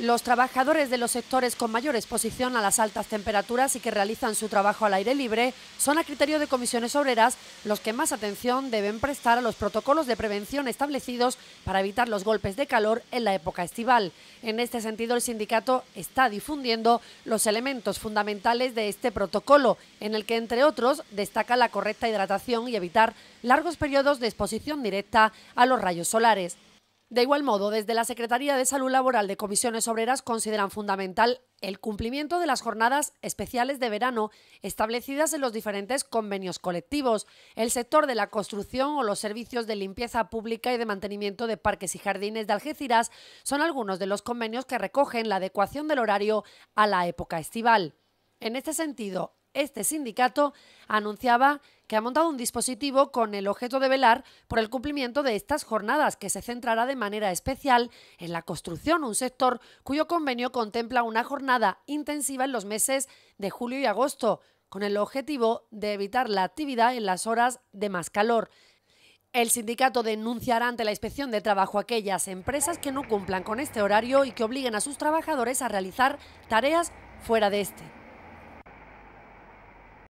Los trabajadores de los sectores con mayor exposición a las altas temperaturas y que realizan su trabajo al aire libre son a criterio de comisiones obreras los que más atención deben prestar a los protocolos de prevención establecidos para evitar los golpes de calor en la época estival. En este sentido, el sindicato está difundiendo los elementos fundamentales de este protocolo, en el que, entre otros, destaca la correcta hidratación y evitar largos periodos de exposición directa a los rayos solares. De igual modo, desde la Secretaría de Salud Laboral de Comisiones Obreras consideran fundamental el cumplimiento de las jornadas especiales de verano establecidas en los diferentes convenios colectivos, el sector de la construcción o los servicios de limpieza pública y de mantenimiento de parques y jardines de Algeciras son algunos de los convenios que recogen la adecuación del horario a la época estival. En este sentido, este sindicato anunciaba que ha montado un dispositivo con el objeto de velar por el cumplimiento de estas jornadas, que se centrará de manera especial en la construcción, un sector cuyo convenio contempla una jornada intensiva en los meses de julio y agosto, con el objetivo de evitar la actividad en las horas de más calor. El sindicato denunciará ante la inspección de trabajo aquellas empresas que no cumplan con este horario y que obliguen a sus trabajadores a realizar tareas fuera de este.